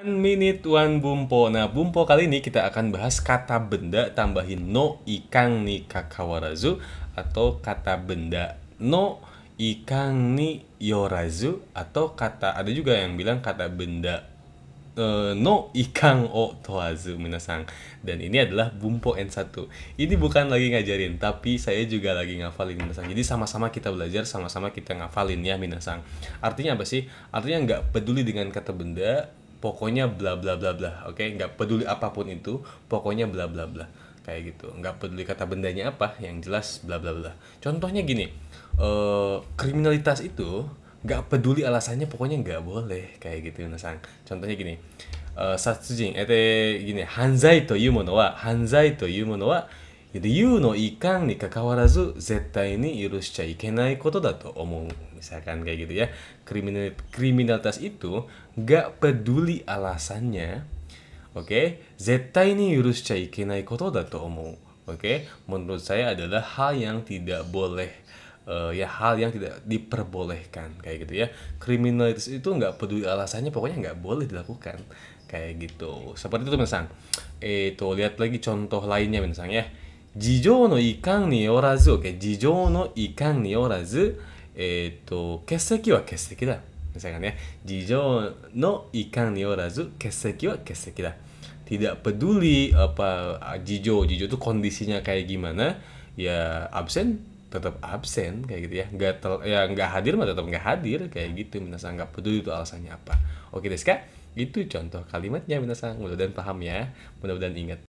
One minute one bumpo. Nah, bumpo kali ini kita akan bahas kata benda tambahin no ikang ni kakawarazu atau kata benda no ikang ni yorazu atau kata ada juga yang bilang kata benda uh, no ikang o toazu minasang. Dan ini adalah bumpo N1. Ini bukan lagi ngajarin, tapi saya juga lagi ngafalin minasang. Jadi sama-sama kita belajar, sama-sama kita ngafalin ya minasang. Artinya apa sih? Artinya nggak peduli dengan kata benda, pokoknya bla bla bla bla oke okay? nggak peduli apapun itu pokoknya bla bla bla kayak gitu nggak peduli kata bendanya apa yang jelas bla bla bla contohnya gini eh, kriminalitas itu nggak peduli alasannya pokoknya nggak boleh kayak gitu nasang. contohnya gini eh, jing ete eh, gini hanzai to yumono wa hanzai to yumono wa You no Zeta ini dato omong misalkan kayak gitu ya kriminal kriminalitas itu gak peduli alasannya oke okay? zetai ini yurus cai kenai koto dato omong oke okay? menurut saya adalah hal yang tidak boleh uh, ya hal yang tidak diperbolehkan kayak gitu ya kriminalitas itu gak peduli alasannya pokoknya gak boleh dilakukan kayak gitu seperti itu misalnya eh, itu lihat lagi contoh lainnya misalnya ya 事情のいかんによらず、okay? 事情のいかんによらず、えっ、ー、と、欠席は欠席だ。Misalkan ya, Jijo no ikan niorazu keseki wa keseki dah. Tidak peduli apa Jijo, ah, Jijo itu kondisinya kayak gimana, ya absen tetap absen kayak gitu ya. Nggak tel, ya nggak hadir mah tetap nggak hadir kayak gitu. Minasa nggak peduli itu alasannya apa. Oke Deska, itu contoh kalimatnya minasa. Mudah-mudahan paham ya. Mudah-mudahan ingat.